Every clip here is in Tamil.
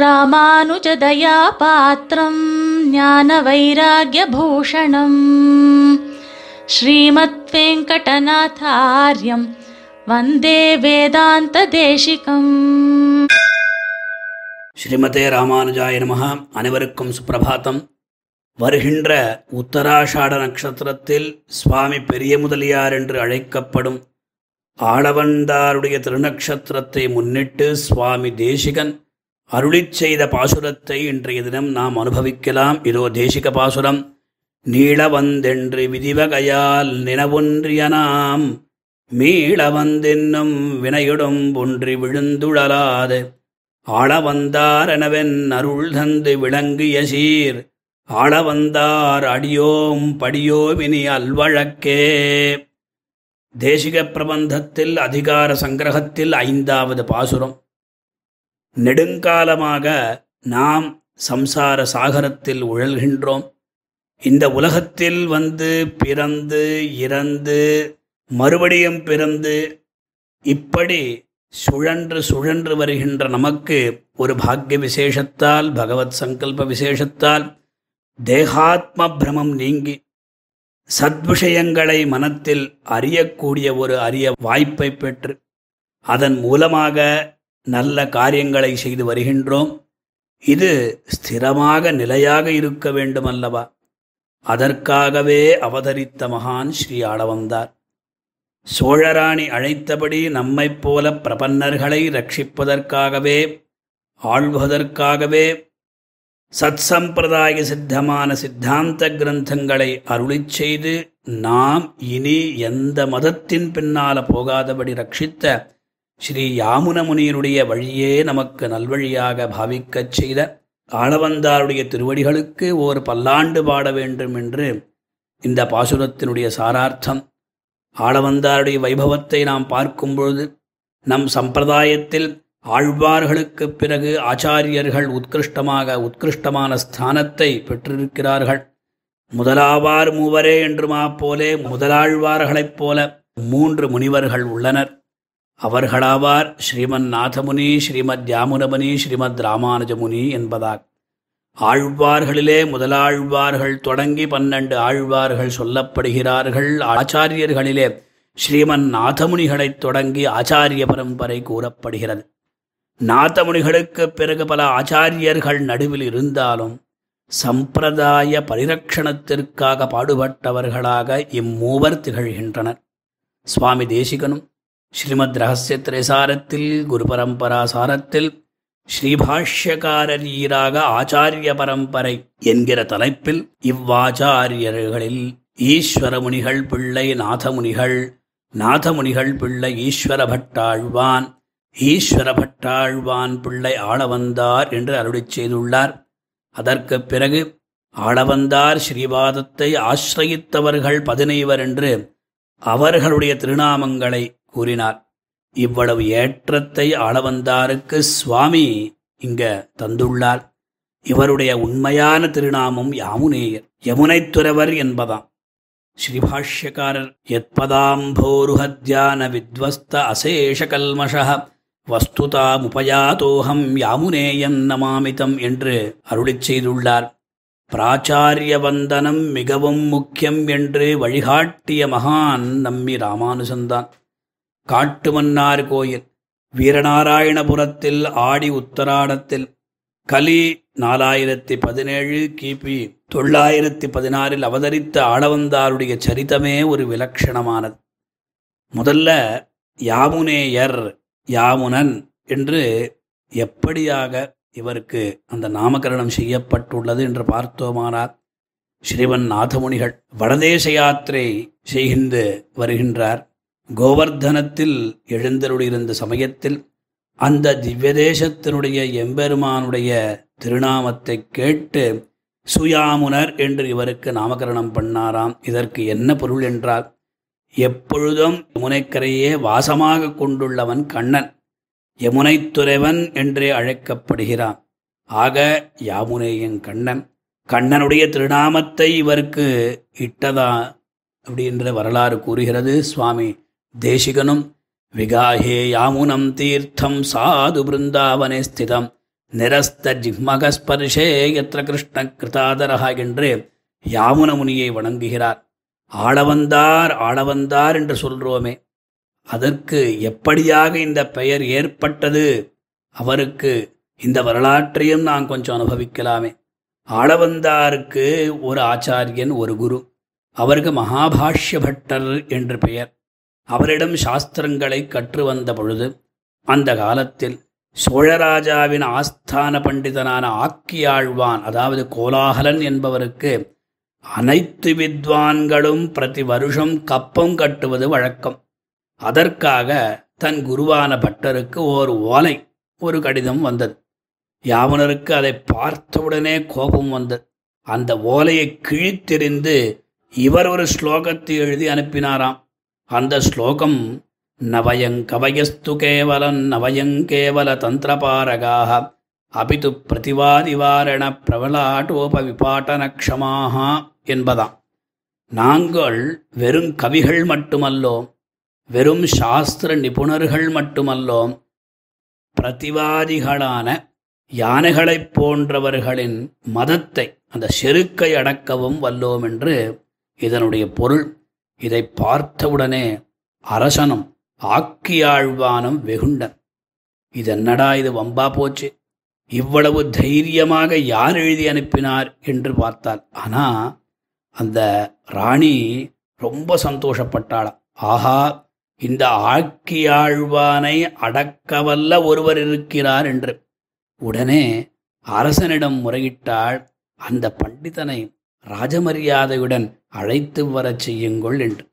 ராமானுஜதயாபாத்திரம் ஞானவைராகியபூஷணம் ஸ்ரீமத் வெங்கடநாதாரியம் வந்தே வேதாந்த தேசிகம் ஸ்ரீமதே ராமானுஜாய நமக அனைவருக்கும் சுப்பிரபாத்தம் வருகின்ற உத்தராஷாட நட்சத்திரத்தில் சுவாமி பெரிய முதலியார் என்று அழைக்கப்படும் ஆளவந்தாருடைய திருநக்ஷத்திரத்தை முன்னிட்டு சுவாமி தேசிகன் அருளிச் செய்த பாசுரத்தை இன்றைய தினம் நாம் அனுபவிக்கலாம் இதோ தேசிக பாசுரம் நீளவந்தென்று விதிவகையால் நினவொன்றியனாம் மீளவந்தென்னும் வினையுடும் ஒன்றி விழுந்துழலாது ஆளவந்தாரெனவென் அருள் தந்து விளங்கிய சீர் ஆளவந்தார் அடியோம் படியோவினி அல்வழக்கே தேசிக பிரபந்தத்தில் அதிகார சங்கிரகத்தில் ஐந்தாவது பாசுரம் நெடுங்காலமாக நாம் சம்சார சாகரத்தில் உழல்கின்றோம் இந்த உலகத்தில் வந்து பிறந்து இறந்து மறுபடியும் பிறந்து இப்படி சுழன்று சுழன்று வருகின்ற நமக்கு ஒரு பாக்கிய விசேஷத்தால் பகவத் சங்கல்ப விசேஷத்தால் தேகாத்ம பிரமம் நீங்கி சத்விஷயங்களை மனத்தில் அறியக்கூடிய ஒரு அரிய வாய்ப்பை பெற்று அதன் மூலமாக நல்ல காரியங்களை செய்து வருகின்றோம் இது ஸ்திரமாக நிலையாக இருக்க வேண்டுமல்லவா அதற்காகவே அவதரித்த மகான் ஸ்ரீ ஆளவந்தார் சோழராணி அழைத்தபடி நம்மைப் போல பிரபன்னர்களை ரட்சிப்பதற்காகவே ஆழ்வதற்காகவே சத்சம்பிரதாய சித்தமான சித்தாந்த கிரந்தங்களை அருளி செய்து நாம் இனி எந்த மதத்தின் பின்னால போகாதபடி ரட்சித்த ஸ்ரீ யாமுன முனியனுடைய வழியே நமக்கு நல்வழியாக பாவிக்கச் செய்த ஆளவந்தாருடைய திருவடிகளுக்கு ஓர் பல்லாண்டு பாட வேண்டும் என்று இந்த பாசுரத்தினுடைய சாரார்த்தம் ஆளவந்தாருடைய வைபவத்தை நாம் பார்க்கும்பொழுது நம் சம்பிரதாயத்தில் ஆழ்வார்களுக்கு பிறகு ஆச்சாரியர்கள் உத்கிருஷ்டமாக உத்கிருஷ்டமான ஸ்தானத்தை பெற்றிருக்கிறார்கள் முதலாவார் மூவரே என்றுமா போலே முதலாழ்வார்களைப் போல மூன்று முனிவர்கள் உள்ளனர் அவர்களாவார் ஸ்ரீமன் நாதமுனி ஸ்ரீமத் யாமுனமுனி ஸ்ரீமத் ராமானுஜமுனி என்பதாக் ஆழ்வார்களிலே முதலாழ்வார்கள் தொடங்கி பன்னெண்டு ஆழ்வார்கள் சொல்லப்படுகிறார்கள் ஆச்சாரியர்களிலே ஸ்ரீமன் நாதமுனிகளைத் தொடங்கி ஆச்சாரிய பரம்பரை கூறப்படுகிறது நாதமுனிகளுக்கு பிறகு பல ஆச்சாரியர்கள் நடுவில் இருந்தாலும் சம்பிரதாய பரிரக்ஷணத்திற்காக பாடுபட்டவர்களாக இம்மூவர் திகழ்கின்றனர் சுவாமி தேசிகனும் ஸ்ரீமத் ரகசிய திரைசாரத்தில் குரு பரம்பரா சாரத்தில் ஸ்ரீபாஷ்யக்காரீராக ஆச்சாரிய பரம்பரை என்கிற தலைப்பில் இவ்வாச்சாரியர்களில் முனிகள் பிள்ளை நாதமுனிகள் நாதமுனிகள் பிள்ளை ஈஸ்வர பட்டாழ்வான் ஈஸ்வர பட்டாழ்வான் பிள்ளை ஆளவந்தார் என்று அருளி செய்துள்ளார் அதற்கு பிறகு ஆளவந்தார் ஸ்ரீவாதத்தை ஆசிரயித்தவர்கள் பதினைவர் என்று அவர்களுடைய திருநாமங்களை கூறினார் இவ்வளவு ஏற்றத்தை ஆளவந்தாருக்கு சுவாமி இங்க தந்துள்ளார் இவருடைய உண்மையான திருநாமம் யாமுனேயர் யமுனைத்துறவர் என்பதாம் ஸ்ரீபாஷ்யக்காரர் எத்பதாம்போருஹத்யான வித்வஸ்த அசேஷ அசேஷகல்மஷ வஸ்துதாமுபயாதோஹம் யாமுனேயம் நமாமிதம் என்று அருளிச் செய்துள்ளார் பிராச்சாரிய வந்தனம் மிகவும் முக்கியம் என்று வழிகாட்டிய மகான் நம்மி ராமானுசந்தான் காட்டுமன்னார் கோயில் வீரநாராயணபுரத்தில் ஆடி உத்தராடத்தில் கலி நாலாயிரத்தி பதினேழு கிபி தொள்ளாயிரத்தி பதினாறில் அவதரித்த ஆடவந்தாருடைய சரிதமே ஒரு விலட்சணமானது முதல்ல யாமுனேயர் யாமுனன் என்று எப்படியாக இவருக்கு அந்த நாமகரணம் செய்யப்பட்டுள்ளது என்று பார்த்தோமானார் ஸ்ரீவன் நாதமுனிகள் வடதேச யாத்திரை செய்கின்று வருகின்றார் கோவர்தனத்தில் எழுந்தருளியிருந்த சமயத்தில் அந்த திவ்யதேசத்தினுடைய எம்பெருமானுடைய திருநாமத்தை கேட்டு சுயாமுனர் என்று இவருக்கு நாமகரணம் பண்ணாராம் இதற்கு என்ன பொருள் என்றால் எப்பொழுதும் யமுனைக்கரையே வாசமாக கொண்டுள்ளவன் கண்ணன் துறைவன் என்றே அழைக்கப்படுகிறான் ஆக யாமுனேயன் கண்ணன் கண்ணனுடைய திருநாமத்தை இவருக்கு இட்டதா அப்படின்ற வரலாறு கூறுகிறது சுவாமி தேசிகனும் யாமுனம் தீர்த்தம் சாது பிருந்தாவனே ஸ்திதம் நிரஸ்த ஜிஹ்மகஸ்பர்ஷே எத்திர கிருஷ்ண கிருதாதரஹா என்று யாமுன முனியை வணங்குகிறார் ஆளவந்தார் ஆளவந்தார் என்று சொல்கிறோமே அதற்கு எப்படியாக இந்த பெயர் ஏற்பட்டது அவருக்கு இந்த வரலாற்றையும் நான் கொஞ்சம் அனுபவிக்கலாமே ஆளவந்தாருக்கு ஒரு ஆச்சாரியன் ஒரு குரு அவருக்கு மகாபாஷ்ய பட்டர் என்று பெயர் அவரிடம் சாஸ்திரங்களை கற்று வந்த பொழுது அந்த காலத்தில் சோழராஜாவின் ஆஸ்தான பண்டிதனான ஆக்கியாழ்வான் அதாவது கோலாகலன் என்பவருக்கு அனைத்து வித்வான்களும் பிரதி வருஷம் கப்பம் கட்டுவது வழக்கம் அதற்காக தன் குருவான பட்டருக்கு ஓர் ஓலை ஒரு கடிதம் வந்தது யாவனருக்கு அதை பார்த்தவுடனே கோபம் வந்தது அந்த ஓலையை கிழித்தெறிந்து இவர் ஒரு ஸ்லோகத்தை எழுதி அனுப்பினாராம் அந்த ஸ்லோகம் நவயங்கவயஸ்து கவயஸ்து கேவலம் தந்திரபாரகாக அபிது பிரதிவாதிவாரண பிரபலாட்டோப விபாட்டனக்ஷமாக என்பதாம் நாங்கள் வெறும் கவிகள் மட்டுமல்லோம் வெறும் சாஸ்திர நிபுணர்கள் மட்டுமல்லோம் பிரதிவாதிகளான யானைகளைப் போன்றவர்களின் மதத்தை அந்த செருக்கை அடக்கவும் வல்லோம் என்று இதனுடைய பொருள் இதை பார்த்தவுடனே அரசனும் ஆக்கியாழ்வானும் வெகுண்டன் இதென்னடா இது வம்பா போச்சு இவ்வளவு தைரியமாக யார் எழுதி அனுப்பினார் என்று பார்த்தால் ஆனால் அந்த ராணி ரொம்ப சந்தோஷப்பட்டாள் ஆஹா இந்த ஆக்கியாழ்வானை அடக்கவல்ல ஒருவர் இருக்கிறார் என்று உடனே அரசனிடம் முறையிட்டாள் அந்த பண்டிதனை ராஜமரியாதையுடன் அழைத்து வரச் செய்யுங்கள் என்று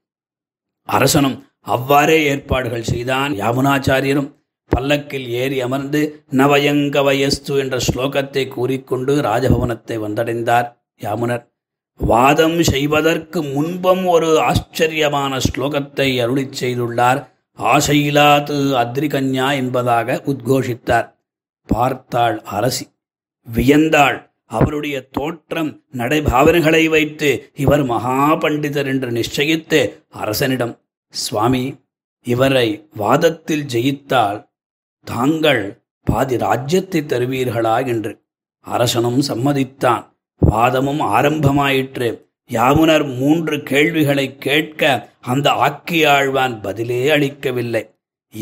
அரசனும் அவ்வாறே ஏற்பாடுகள் செய்தான் யாமுனாச்சாரியரும் பல்லக்கில் ஏறி அமர்ந்து நவயங்கவயஸ்து என்ற ஸ்லோகத்தை கூறிக்கொண்டு ராஜபவனத்தை வந்தடைந்தார் யாமுனர் வாதம் செய்வதற்கு முன்பும் ஒரு ஆச்சரியமான ஸ்லோகத்தை அருளி செய்துள்ளார் ஆசையிலாது அத்ரிகன்யா என்பதாக உத்கோஷித்தார் பார்த்தாள் அரசி வியந்தாள் அவருடைய தோற்றம் நடைபாவனைகளை வைத்து இவர் மகா பண்டிதர் என்று நிச்சயித்து அரசனிடம் சுவாமி இவரை வாதத்தில் ஜெயித்தால் தாங்கள் பாதி ராஜ்யத்தை தருவீர்களா என்று அரசனும் சம்மதித்தான் வாதமும் ஆரம்பமாயிற்று யாமுனர் மூன்று கேள்விகளை கேட்க அந்த ஆக்கியாழ்வான் பதிலே அளிக்கவில்லை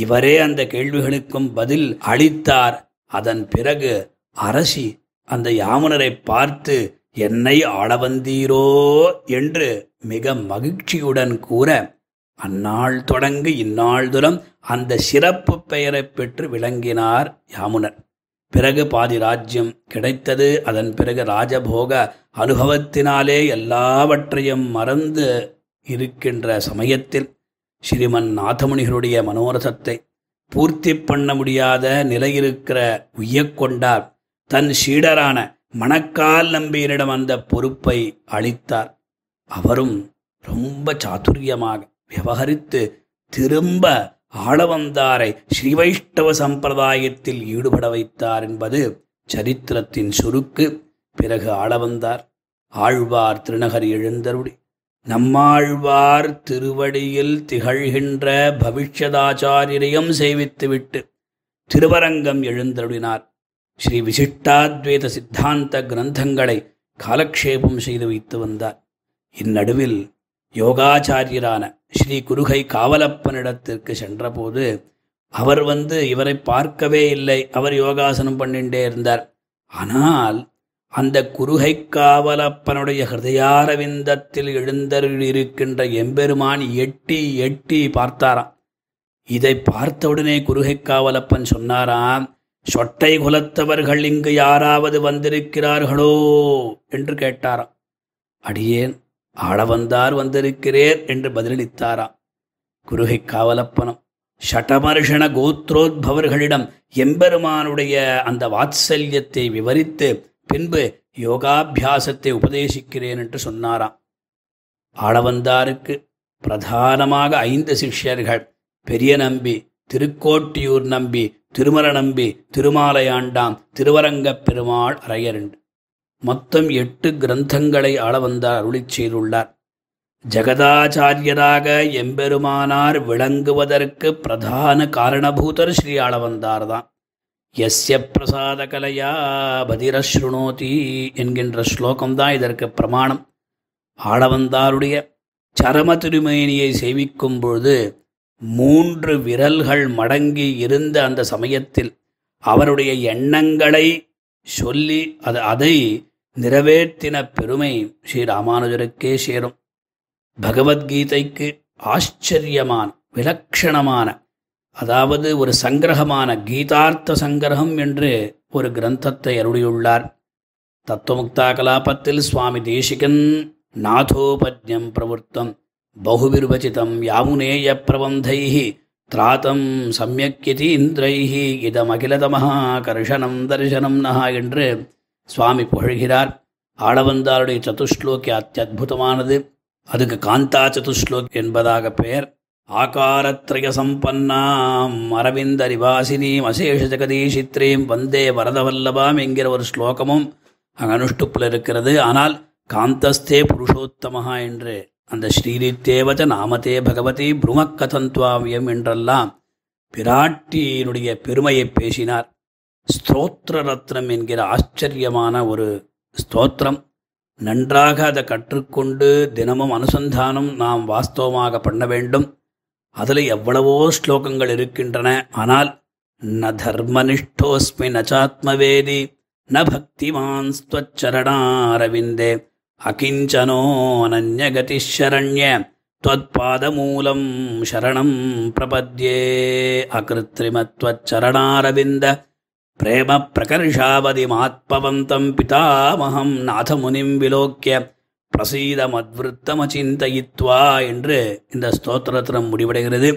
இவரே அந்த கேள்விகளுக்கும் பதில் அளித்தார் அதன் பிறகு அரசி அந்த யாமனரை பார்த்து என்னை ஆளவந்தீரோ என்று மிக மகிழ்ச்சியுடன் கூற அந்நாள் தொடங்கு இந்நாள் அந்த சிறப்பு பெயரை பெற்று விளங்கினார் யாமுனர் பிறகு பாதி ராஜ்யம் கிடைத்தது அதன் பிறகு ராஜபோக அனுபவத்தினாலே எல்லாவற்றையும் மறந்து இருக்கின்ற சமயத்தில் ஸ்ரீமன் நாதமுனிகளுடைய மனோரசத்தை பூர்த்தி பண்ண முடியாத நிலையிருக்கிற உய்யக்கொண்டார் தன் சீடரான மணக்கால் நம்பியரிடம் அந்த பொறுப்பை அளித்தார் அவரும் ரொம்ப சாதுரியமாக விவகரித்து திரும்ப ஆளவந்தாரை ஸ்ரீவைஷ்ணவ சம்பிரதாயத்தில் ஈடுபட வைத்தார் என்பது சரித்திரத்தின் சுருக்கு பிறகு ஆளவந்தார் ஆழ்வார் திருநகர் எழுந்தருடி நம்மாழ்வார் திருவடியில் திகழ்கின்ற பவிஷ்யதாச்சாரியரையும் சேவித்துவிட்டு திருவரங்கம் எழுந்தருடினார் ஸ்ரீ விசிஷ்டாத்வேத சித்தாந்த கிரந்தங்களை காலக்ஷேபம் செய்து வைத்து வந்தார் இந்நடுவில் யோகாச்சாரியரான ஸ்ரீ குருகை காவலப்பனிடத்திற்கு சென்றபோது அவர் வந்து இவரை பார்க்கவே இல்லை அவர் யோகாசனம் பண்ணிண்டே இருந்தார் ஆனால் அந்த குருகை காவலப்பனுடைய ஹிருதயாரவிந்தத்தில் இருக்கின்ற எம்பெருமான் எட்டி எட்டி பார்த்தாராம் இதை பார்த்தவுடனே குருகை காவலப்பன் சொன்னாராம் சொட்டை குலத்தவர்கள் இங்கு யாராவது வந்திருக்கிறார்களோ என்று கேட்டாராம் அடியேன் ஆள வந்தார் வந்திருக்கிறேர் என்று பதிலளித்தாராம் குருகை காவலப்பனம் ஷடமர்ஷண கோத்ரோத்பவர்களிடம் எம்பெருமானுடைய அந்த வாத்சல்யத்தை விவரித்து பின்பு யோகாபியாசத்தை உபதேசிக்கிறேன் என்று சொன்னாராம் ஆளவந்தாருக்கு பிரதானமாக ஐந்து சிஷ்யர்கள் பெரிய நம்பி திருக்கோட்டியூர் நம்பி திருமல நம்பி திருமாலையாண்டாம் திருவரங்கப் பெருமாள் அரையரண்டு மொத்தம் எட்டு கிரந்தங்களை ஆள வந்தார் அருளி செய்துள்ளார் ஜெகதாச்சாரியராக எம்பெருமானார் விளங்குவதற்கு பிரதான காரணபூதர் ஸ்ரீ ஆளவந்தார்தான் எஸ்ய பிரசாத கலையா பதிரஸ்ருணோதி என்கின்ற ஸ்லோகம்தான் இதற்கு பிரமாணம் ஆளவந்தாருடைய சரம திருமேனியை சேவிக்கும் பொழுது மூன்று விரல்கள் மடங்கி இருந்த அந்த சமயத்தில் அவருடைய எண்ணங்களை சொல்லி அது அதை நிறைவேற்றின பெருமை ஸ்ரீ ராமானுஜருக்கே சேரும் பகவத்கீதைக்கு ஆச்சரியமான விலக்ஷணமான அதாவது ஒரு சங்கிரகமான கீதார்த்த சங்கிரகம் என்று ஒரு கிரந்தத்தை அருளியுள்ளார் தத்துவமுக்தா கலாபத்தில் சுவாமி தேசிகன் நாதோபத்யம் பிரவருத்தம் பகுவிர்வச்சிதம் யாமுனேய பிரபந்தை திராத்தம் சமயக்கிதி இந்திரை கர்ஷனம் தரிசனம் நகா என்று சுவாமி புகழ்கிறார் ஆடவந்தாருடைய சதுஸ்லோக்கி அத்தியுதமானது அதுக்கு காந்தா சதுஸ்லோக் என்பதாக பெயர் ஆகாரத்ரய சம்பன்னாம் அரவிந்த அசேஷ ஜெகதீஷித்ரீம் வந்தே வரதவல்லபாம் என்கிற ஒரு ஸ்லோகமும் அங்கே அனுஷ்டுப்பில் இருக்கிறது ஆனால் காந்தஸ்தே புருஷோத்தமஹா என்று அந்த ஸ்ரீரித்தேவத நாமதே பகவதி புருமக்கதந்த்வாவியம் என்றெல்லாம் பிராட்டியினுடைய பெருமையை பேசினார் ஸ்தோத்திர ரத்னம் என்கிற ஆச்சரியமான ஒரு ஸ்தோத்திரம் நன்றாக அதை கற்றுக்கொண்டு தினமும் அனுசந்தானம் நாம் வாஸ்தவமாக பண்ண வேண்டும் அதில் எவ்வளவோ ஸ்லோகங்கள் இருக்கின்றன ஆனால் ந தர்மனிஷ்டோஸ்மி நச்சாத்மவேதி ந பக்திமான் அரவிந்தே அகிஞ்சனோ அனநகதிஷரண்ய துவத்பாதமூலம் சரணம் பிரபத்யே அகிருத்ரிமத்வச்சரணாரவிந்த பிரேம பிரகர்ஷாவதி மாத்பவந்தம் பிதாமகம் நாதமுனிம் விலோக்கிய பிரசீதமத்வருத்தமச்சிந்தயித்வா என்று இந்த ஸ்தோத்திரத்தினம் முடிவடைகிறது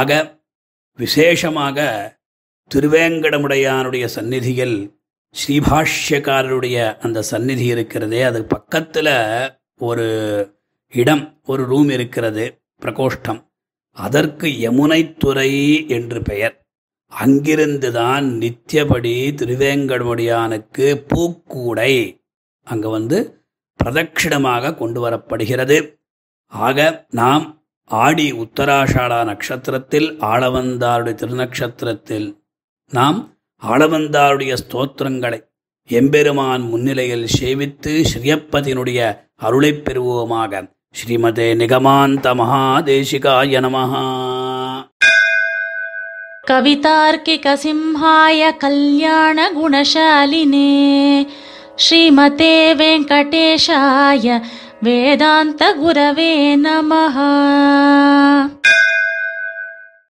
ஆக விசேஷமாக திருவேங்கடமுடையானுடைய சந்நிதியில் ஸ்ரீபாஷ்யக்காரருடைய அந்த சந்நிதி இருக்கிறதே அது பக்கத்தில் ஒரு இடம் ஒரு ரூம் இருக்கிறது பிரகோஷ்டம் அதற்கு யமுனைத்துறை என்று பெயர் அங்கிருந்து தான் நித்தியபடி திருவேங்கடமுடியானுக்கு பூக்கூடை அங்கே வந்து பிரதட்சிணமாக கொண்டு வரப்படுகிறது ஆக நாம் ஆடி உத்தராஷாடா நட்சத்திரத்தில் ஆளவந்தாருடைய திருநக்ஷத்திரத்தில் நாம் ஆளவந்தாருடைய ஸ்தோத்திரங்களை எம்பெருமான் முன்னிலையில் சேவித்து ஸ்ரீயப்பதினுடைய அருளை பெறுவோமாக ஸ்ரீமதே நிகமாந்த மகாதேசிகாய நமஹா கல்யாண குணசாலினே ஸ்ரீமதே வெங்கடேஷாய வேதாந்த குரவே நமஹா